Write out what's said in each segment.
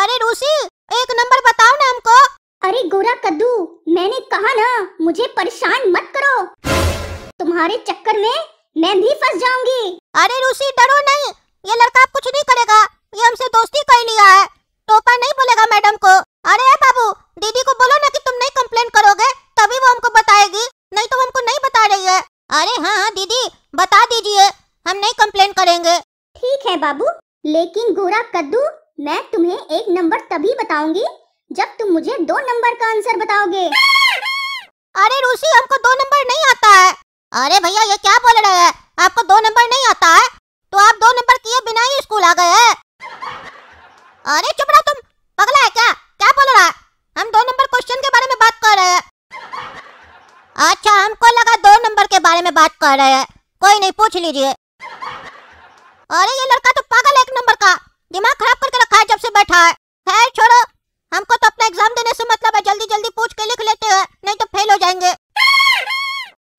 अरे रूसी एक नंबर बताओ ना हमको अरे गोरा कद्दू मैंने कहा ना मुझे परेशान मत करो तुम्हारे चक्कर में मैं भी फंस जाऊंगी अरे रूसी डरो नहीं ये लड़का कुछ नहीं करेगा ये हमसे दोस्ती कर लिया है टोपा नहीं बोलेगा मैडम को अरे बाबू दीदी को बोलो ना कि तुम नहीं कम्प्लेन करोगे तभी वो हमको बताएगी नहीं तो हमको नहीं बता रही है अरे हाँ हाँ दीदी बता दीजिए हम नहीं कम्प्लेन करेंगे ठीक है बाबू लेकिन गोरा कद्दू नंबर तभी बताऊंगी जब तुम मुझे दो नंबर का आंसर बताओगे अरे रूसी हमको दो नंबर नहीं आता है अरे भैया ये क्या बोल रहे हैं आपको दो नंबर नहीं आता है तो आप दो नंबर किए बिना ही स्कूल आ गए हैं अरे चुप रहो तुम पगला है क्या क्या बोल रहा है हम दो नंबर क्वेश्चन के बारे में बात कर रहे हैं अच्छा हमको लगा दो नंबर के बारे में बात कर रहे हैं कोई नहीं पूछ लीजिए अरे ये लड़का तो पागल है एक नंबर का दिमाग खराब करके रखा है जब से बैठा है है छोड़ो हमको तो अपना एग्जाम देने से मतलब है जल्दी जल्दी पूछ के लिख लेते हैं नहीं तो फेल हो जाएंगे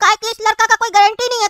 का कि इस लड़का का कोई गारंटी नहीं है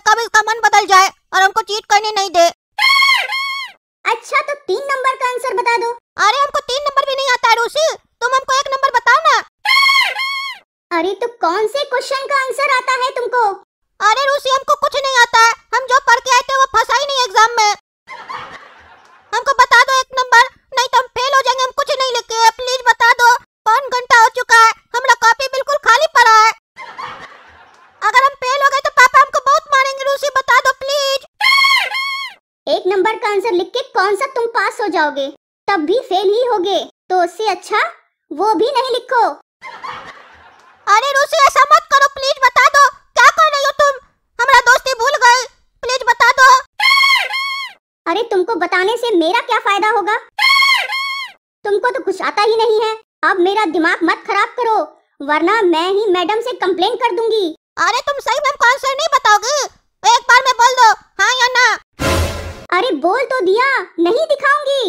पास हो जाओगे तब भी फेल ही होगे तो उससे अच्छा वो भी नहीं लिखो अरे रुसी ऐसा मत करो प्लीज बता दो क्या कर रही हो तुम हमारा दोस्ती भूल गए प्लीज बता दो अरे तुमको बताने से मेरा क्या फायदा होगा तुमको तो कुछ आता ही नहीं है अब मेरा दिमाग मत खराब करो वरना मैं ही मैडम से कंप्लेंट कर दूंगी अरे तुम सही में कौन सा नहीं बताओगी एक बार में बोल दो हाँ या ना अरे बोल तो दिया नहीं दिखाऊंगी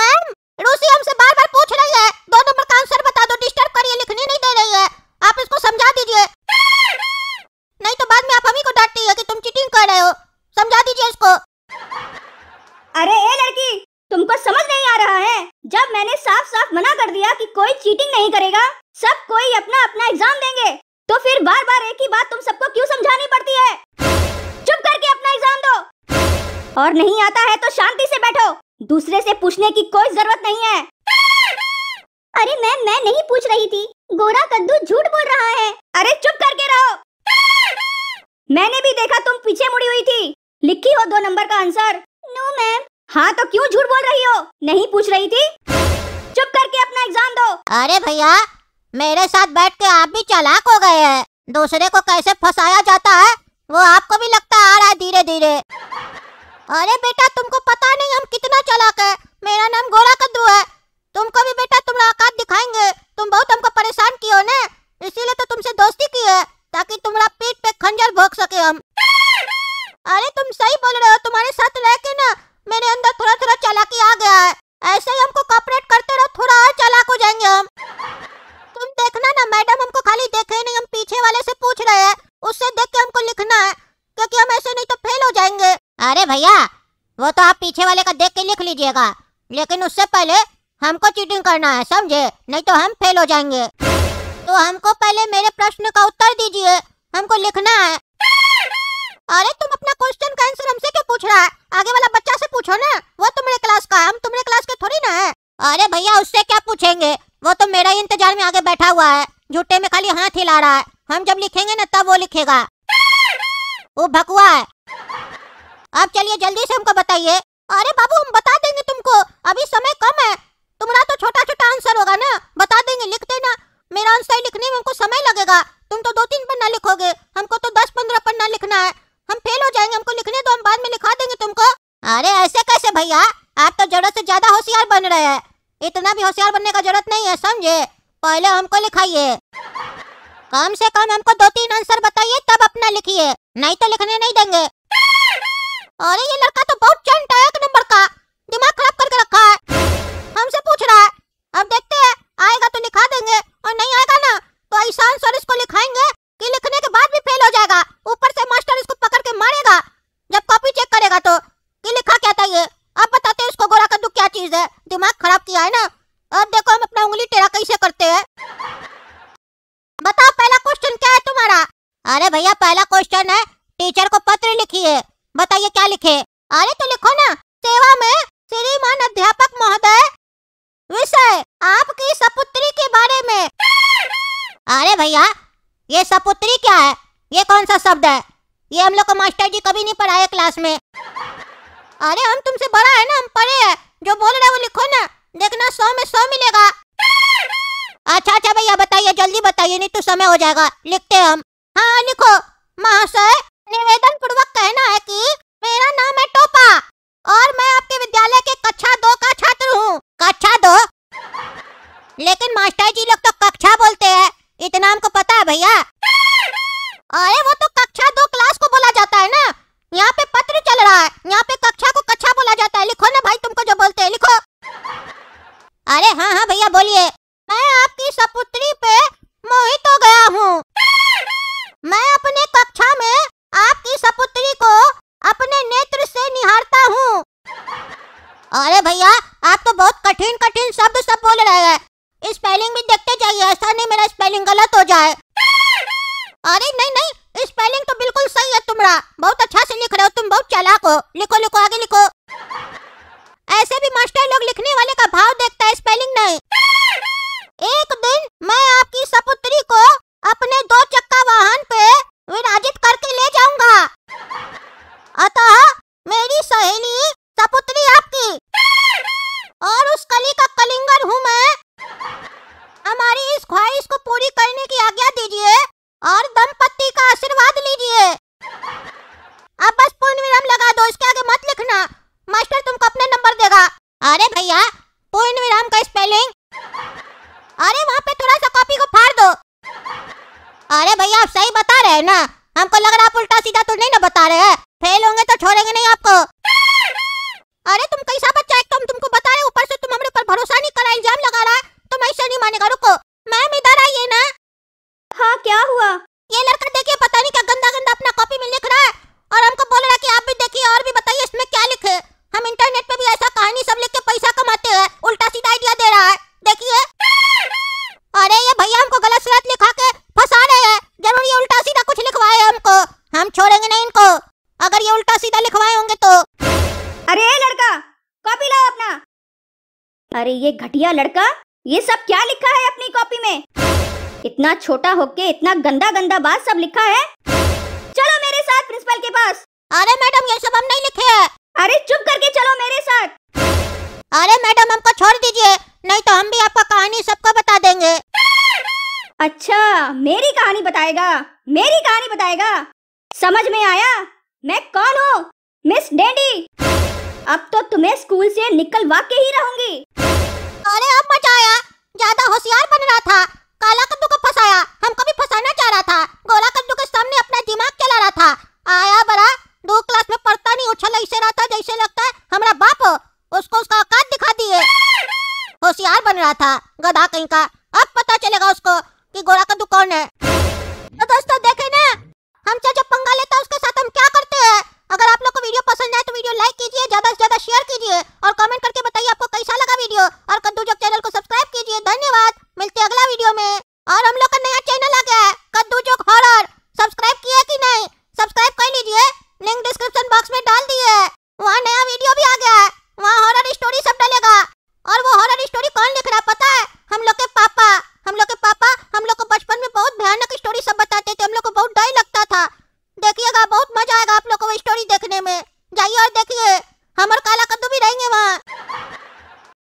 मैम रूसी हमसे बार बार पूछ रही है दो नंबर का आंसर बता दो डिस्टर्ब करिए लिखने नहीं दे रही है आप इसको समझा दीजिए नहीं तो बाद में आप हम को डांटती है कि तुम चीटिंग कर रहे हो समझा दीजिए इसको अरे ए लड़की तुमको समझ नहीं आ रहा है जब मैंने साफ साफ मना कर दिया कि कोई चीटिंग नहीं करेगा सब कोई अपना अपना एग्जाम देंगे तो फिर बार बार एक ही बात तुम सबको क्यों समझानी पड़ती है और नहीं आता है तो शांति से बैठो दूसरे से पूछने की कोई जरूरत नहीं है अरे मैम मैं नहीं पूछ रही थी गोरा कद्दू झूठ बोल रहा है अरे चुप करके रहो मैंने भी देखा तुम पीछे मुड़ी हुई थी लिखी हो दो नंबर का आंसर नो मैम हाँ तो क्यों झूठ बोल रही हो नहीं पूछ रही थी चुप करके अपना एग्जाम दो अरे भैया मेरे साथ बैठ के आप भी चालाक हो गए हैं दूसरे को कैसे फंसाया जाता है वो आपको भी लगता आ रहा है धीरे धीरे अरे बेटा तुमको पता नहीं हम कितना चलाक है मेरा नाम गोरा कद्दू है तुमको भी बेटा तुम औकात दिखाएंगे तुम बहुत हमको परेशान किया हो ना इसीलिए तो तुमसे दोस्ती की है ताकि तुम्हारा पीठ पे खंजर भोग सके हम अरे तुम सही बोल रहे हो तुम्हारे साथ रह के ना मेरे अंदर लीजिएगा लेकिन उससे पहले हमको चीटिंग करना है समझे नहीं तो हम फेल हो जाएंगे तो हमको पहले मेरे प्रश्न का उत्तर दीजिए हमको लिखना है अरे तुम अपना क्वेश्चन का आंसर हमसे क्यों पूछ रहा है आगे वाला बच्चा से पूछो ना वो तुम्हारे क्लास का हम तुम्हारे क्लास के थोड़ी ना है अरे भैया उससे क्या पूछेंगे वो तो मेरा ही इंतजार में आगे बैठा हुआ है झूठे में खाली हाथ हिला रहा है हम जब लिखेंगे ना तब वो लिखेगा वो भकुआ है अब चलिए जल्दी से हमको बताइए अरे बाबू हम बता देंगे तुमको अभी समय कम है तुम्हारा तो छोटा छोटा आंसर होगा ना बता देंगे लिख देना मेरा आंसर लिखने में हमको समय लगेगा तुम तो दो तीन पन्ना लिखोगे हमको तो दस पंद्रह पन्ना लिखना है हम फेल हो जाएंगे हमको लिखने दो हम बाद में लिखा देंगे तुमको अरे ऐसे कैसे भैया आप तो जरूरत से ज्यादा होशियार बन रहे हैं इतना भी होशियार बनने का जरूरत नहीं है समझे पहले हमको लिखाइए कम से कम हमको दो तीन आंसर बताइए तब अपना लिखिए नहीं तो लिखने नहीं देंगे अरे ये लड़का तो बहुत चंट है बोलेगा तो ये लिखा क्या था ये अब बताते हैं उसको गोरा कद्दू क्या चीज है दिमाग खराब किया है ना अब देखो हम अपना उंगली टेढ़ा कैसे करते हैं बताओ पहला क्वेश्चन क्या है तुम्हारा अरे भैया पहला क्वेश्चन है टीचर को पत्र लिखिए बताइए क्या लिखे अरे तो लिखो ना सेवा में श्रीमान अध्यापक महोदय विषय आपकी सपुत्री के बारे में अरे भैया ये सपुत्री क्या है ये कौन सा शब्द है ये हम लोग का मास्टर जी कभी नहीं पढ़ाया क्लास में अरे हम तुमसे बड़ा है ना हम पढ़े है जो बोल रहे वो लिखो ना देखना सौ में सौ मिलेगा अच्छा अच्छा भैया बताइए जल्दी बताइए नहीं तो समय हो जाएगा लिखते हम हाँ लिखो महाशय निवेदन पूर्वक कहना है कि मेरा नाम है टोपा और मैं आपके विद्यालय के कक्षा दो का छात्र हूँ कक्षा दो लेकिन मास्टर जी लोग तो कक्षा बोलते हैं इतना हमको कठिन कठिन शब्द सब बोल रहा है स्पेलिंग भी देखते जाइए ऐसा नहीं मेरा स्पेलिंग गलत हो जाए अरे नहीं नहीं स्पेलिंग तो बिल्कुल सही है तुम्हारा बहुत अच्छा से लिख रहे हो तुम बहुत चालाक हो लिखो लिखो आगे लिखो ऐसे भी मास्टर लोग लिखने वाले का भाव देखता है स्पेलिंग नहीं एक दिन मैं आपकी सपुत्री को अपने दो चक्का वाहन पे विराजित करके ले जाऊंगा ना मास्टर तुमको अपना नंबर देगा अरे भैया पूर्ण विराम का स्पेलिंग अरे वहाँ पे थोड़ा सा कॉपी को फाड़ दो अरे भैया आप सही बता रहे हैं ना हमको लग रहा है आप उल्टा सीधा तो नहीं ना बता रहे हैं फेल होंगे तो छोड़ेंगे नहीं आपको अरे तुम कैसा बच्चा एकदम तो तुमको घटिया लड़का ये सब क्या लिखा है अपनी कॉपी में इतना छोटा होके इतना गंदा गंदा बात सब लिखा है चलो मेरे साथ प्रिंसिपल के पास अरे मैडम ये सब हम नहीं लिखे हैं अरे चुप करके चलो मेरे साथ अरे मैडम हमको छोड़ दीजिए नहीं तो हम भी आपका कहानी सबको बता देंगे अच्छा मेरी कहानी बताएगा मेरी कहानी बताएगा समझ में आया मैं कौन हूँ मिस डेंडी अब तो तुम्हें स्कूल से निकलवा के ही रहूंगी अरे अब मचाया ज्यादा होशियार बन रहा था काला कद्दू को फंसाया हमको भी फंसाना चाह रहा था गोला कद्दू के सामने अपना दिमाग चला रहा था आया बड़ा दो क्लास में पढ़ता नहीं उछल ऐसे रहा था जैसे लगता है हमारा बाप उसको उसका औकात दिखा दिए होशियार बन रहा था गधा कहीं का अब पता चलेगा उसको कि गोला कद्दू कौन है